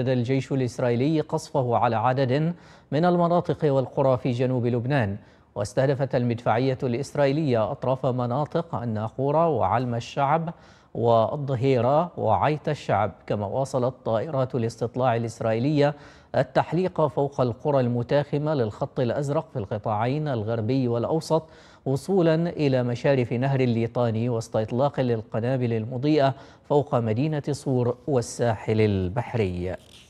شدد الجيش الإسرائيلي قصفه على عدد من المناطق والقرى في جنوب لبنان واستهدفت المدفعية الإسرائيلية أطراف مناطق الناقورة وعلم الشعب والظهيرة وعيت الشعب كما واصلت طائرات الاستطلاع الإسرائيلية التحليق فوق القرى المتاخمة للخط الأزرق في القطاعين الغربي والأوسط وصولا إلى مشارف نهر الليطاني واستطلاق للقنابل المضيئة فوق مدينة صور والساحل البحري